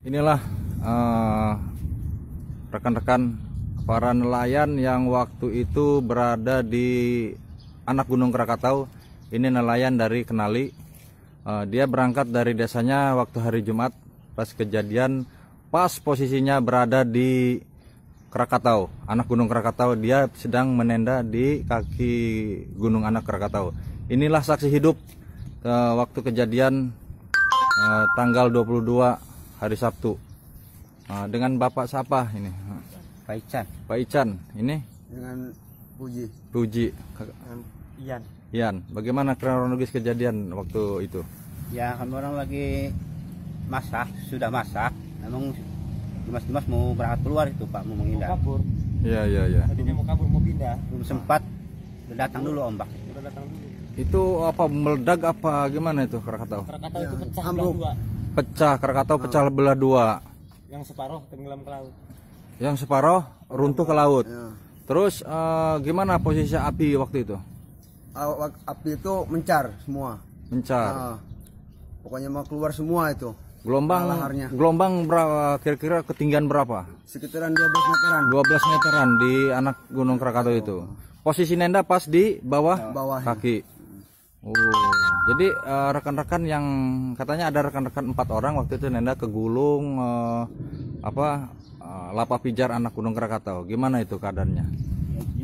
Inilah eh, rekan-rekan uh, para nelayan yang waktu itu berada di anak Gunung Krakatau. Ini nelayan dari Kenali. Uh, dia berangkat dari desanya waktu hari Jumat pas kejadian pas posisinya berada di Krakatau, anak Gunung Krakatau dia sedang menenda di kaki Gunung Anak Krakatau. Inilah saksi hidup uh, waktu kejadian uh, tanggal 22 hari Sabtu. Nah, dengan Bapak siapa ini? Pak Ican. Pak Ican, ini? Dengan Puji. Puji. Dengan Ian. Ian, bagaimana kronologis kejadian waktu itu? Ya, kami orang lagi masak, sudah masak. namun Dimas-Dimas mau berangkat keluar itu Pak, mau menghindar. Mau kabur. ya iya, iya. Tadinya mau kabur, mau pindah. Belum sempat. Udah datang dulu ombak. Udah datang dulu. Itu apa meledak apa gimana itu Krakatau? Krakatau ya, itu pecah ambruk. dua. Pecah, Krakatau nah. pecah belah dua. Yang separuh tenggelam ke laut. Yang separuh runtuh ke laut. Ya. Terus uh, gimana posisi api waktu itu? Api itu mencar semua. Mencar. Nah, pokoknya mau keluar semua itu. Gelombang laharnya. Gelombang berapa kira-kira ketinggian berapa? Sekitaran 12 meteran. 12 meteran di anak Gunung Krakatau itu. Oh. Posisi Nenda pas di bawah, bawah kaki. Oh. Jadi eh, rekan-rekan uh, yang katanya ada rekan-rekan empat orang waktu itu Nenda kegulung uh, apa uh, lapa pijar anak Gunung Krakatau. Gimana itu keadaannya?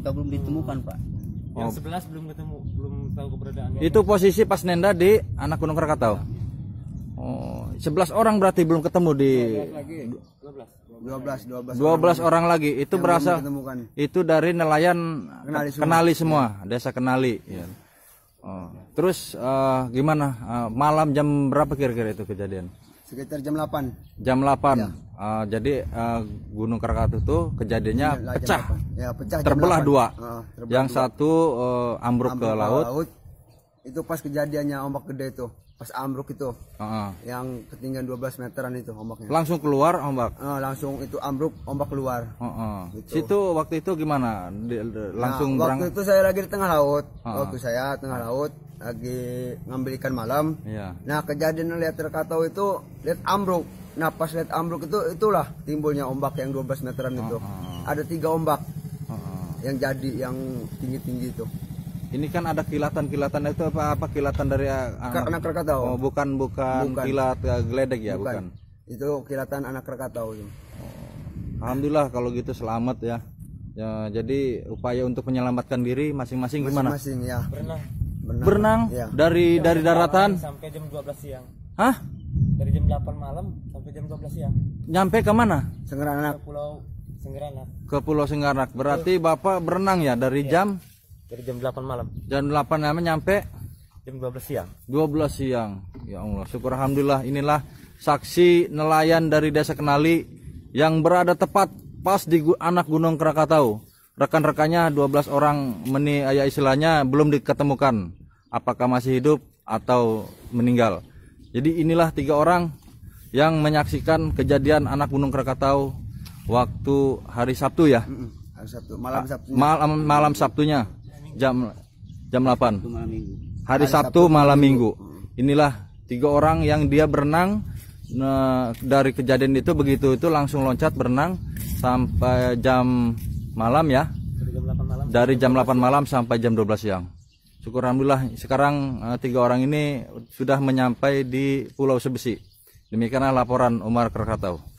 Kita belum ditemukan pak. Oh. Yang sebelas belum ketemu, belum tahu keberadaannya. Itu posisi pas Nenda di anak Gunung Krakatau. Ya. Oh, sebelas orang berarti belum ketemu di 12 12 12 dua 12 orang lagi. Itu berasal itu dari nelayan Kenali semua, Kenali semua ya. desa Kenali ya. Oh. Terus uh, gimana uh, malam jam berapa kira-kira itu kejadian? Sekitar jam 8. Jam 8. Ya. Uh, jadi uh, Gunung Krakatau itu kejadiannya iya, ya, pecah. Ya, pecah terbelah dua. Uh, terbelah yang dua. satu uh, ambruk, ke laut, laut itu pas kejadiannya ombak gede itu pas ambruk itu uh -huh. yang ketinggian 12 meteran itu ombaknya langsung keluar ombak uh, langsung itu ambruk ombak keluar uh -huh. gitu. situ waktu itu gimana di, di, langsung nah, waktu itu saya lagi di tengah laut uh -huh. waktu saya tengah laut lagi ngambil ikan malam yeah. nah kejadian lihat terkatau itu lihat ambruk nah pas lihat ambruk itu itulah timbulnya ombak yang 12 meteran itu uh -huh. ada tiga ombak uh -huh. yang jadi yang tinggi-tinggi itu ini kan ada kilatan-kilatan itu apa apa kilatan dari anak ah, ah, Krakatau. Oh, bukan bukan, bukan. kilat uh, geledek ya, bukan. bukan. Itu kilatan anak Krakatau. Oh. Alhamdulillah kalau gitu selamat ya. Ya, jadi upaya untuk menyelamatkan diri masing-masing gimana? Masing-masing ya. Berenang. Berenang, ya. dari dari daratan sampai jam 12 siang. Hah? Dari jam 8 malam sampai jam 12 siang. Nyampe ke mana? Sengeranak. Ke Pulau Sengeranak. Ke Pulau Sengeranak. Berarti Bapak berenang ya dari ya. jam dari jam 8 malam jam 8 malam nyampe jam 12 siang 12 siang ya Allah syukur Alhamdulillah inilah saksi nelayan dari desa Kenali yang berada tepat pas di anak gunung Krakatau rekan-rekannya 12 orang meni ayah istilahnya belum diketemukan apakah masih hidup atau meninggal jadi inilah tiga orang yang menyaksikan kejadian anak gunung Krakatau waktu hari Sabtu ya hari Sabtu malam Sabtu malam malam Sabtunya jam jam 8. Hari, Sabtu, malam minggu. Inilah tiga orang yang dia berenang nah, dari kejadian itu begitu itu langsung loncat berenang sampai jam malam ya. Dari jam 8 malam, dari jam 8 malam sampai jam 12 siang. Syukur alhamdulillah sekarang eh, tiga orang ini sudah menyampai di Pulau Sebesi. Demikianlah laporan Umar Krakatau.